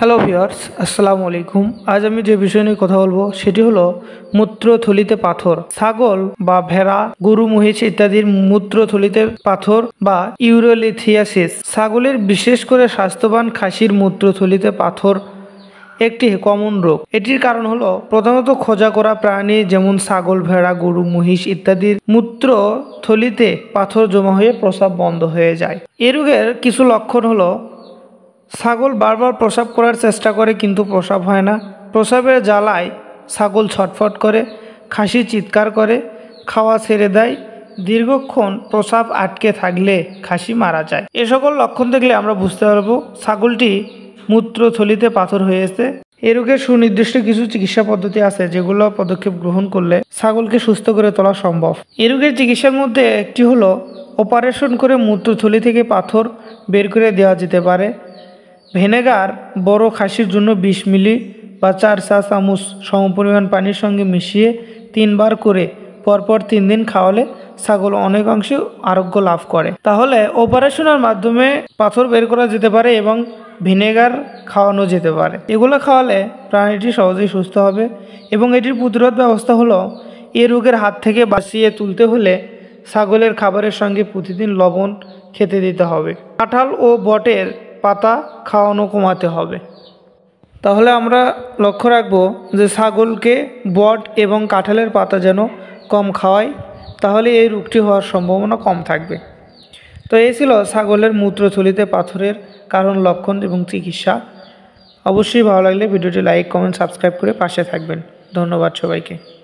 hello viewers আসসালামু আলাইকুম আজ আমি যে বিষয় নিয়ে কথা বলবো সেটি হলো মূত্রথলিতে পাথর ছাগল বা ভেড়া গরু মহিষ ইত্যাদির মূত্রথলিতে পাথর বা ইউরোলিথিয়াসিস ছাগলের বিশেষ করে স্বাস্থ্যবান খাসির মূত্রথলিতে পাথর একটি কমন রোগ এটির কারণ হলো প্রধানত খোঁজা করা প্রাণী যেমন ছাগল ভেড়া গরু মহিষ ইত্যাদির মূত্র থলিতে পাথর জমা হয়ে প্রস্রাব বন্ধ হয়ে যায় এ রোগের কিছু লক্ষণ হলো ছাগল বারবার প্রসাব করার চেষ্টা করে কিন্তু প্রসাব হয় না প্রসাবের জ্বালায় ছাগল ছটফট করে খাসি চিৎকার করে খাওয়া ছেড়ে দেয় দীর্ঘক্ষণ প্রসাব আটকে থাকলে খাসি মারা যায় এ সকল লক্ষণ দেখলে আমরা বুঝতে পারবো ছাগলটি মূত্রথলিতে পাথর হয়েছে এ রোগের সুনির্দিষ্ট কিছু চিকিৎসা পদ্ধতি আছে যেগুলো পদক্ষেপ গ্রহণ করলে ছাগলকে সুস্থ করে তোলা সম্ভব এ রোগের চিকিৎসার মধ্যে একটি হলো অপারেশন করে মূত্রথলি থেকে পাথর বের করে দেওয়া যেতে পারে ভেনেগার বড় খাসির জন্য ২০ মিলি বা চার চা চামচ সমপরিমাণ পানির সঙ্গে মিশিয়ে তিনবার করে পরপর তিন দিন খাওয়ালে ছাগল অনেক অংশে আরোগ্য লাভ করে তাহলে অপারেশনের মাধ্যমে পাথর বের করা যেতে পারে এবং ভিনেগার খাওয়ানো যেতে পারে এগুলো খাওয়ালে প্রাণীটি সহজেই সুস্থ হবে এবং এটির প্রতিরোধ ব্যবস্থা হলো এ রোগের হাত থেকে বাঁচিয়ে তুলতে হলে ছাগলের খাবারের সঙ্গে প্রতিদিন লবণ খেতে দিতে হবে কাঁঠাল ও বটের পাতা খাওয়ানো কমাতে হবে তাহলে আমরা লক্ষ্য রাখব যে ছাগলকে বট এবং কাঁঠালের পাতা যেন কম খাওয়াই তাহলে এই রোগটি হওয়ার সম্ভাবনা কম থাকবে তো এই ছিল ছাগলের মূত্রথলিতে পাথরের কারণ লক্ষণ এবং চিকিৎসা অবশ্যই ভালো লাগলে ভিডিওটি লাইক কমেন্ট সাবস্ক্রাইব করে পাশে থাকবেন ধন্যবাদ সবাইকে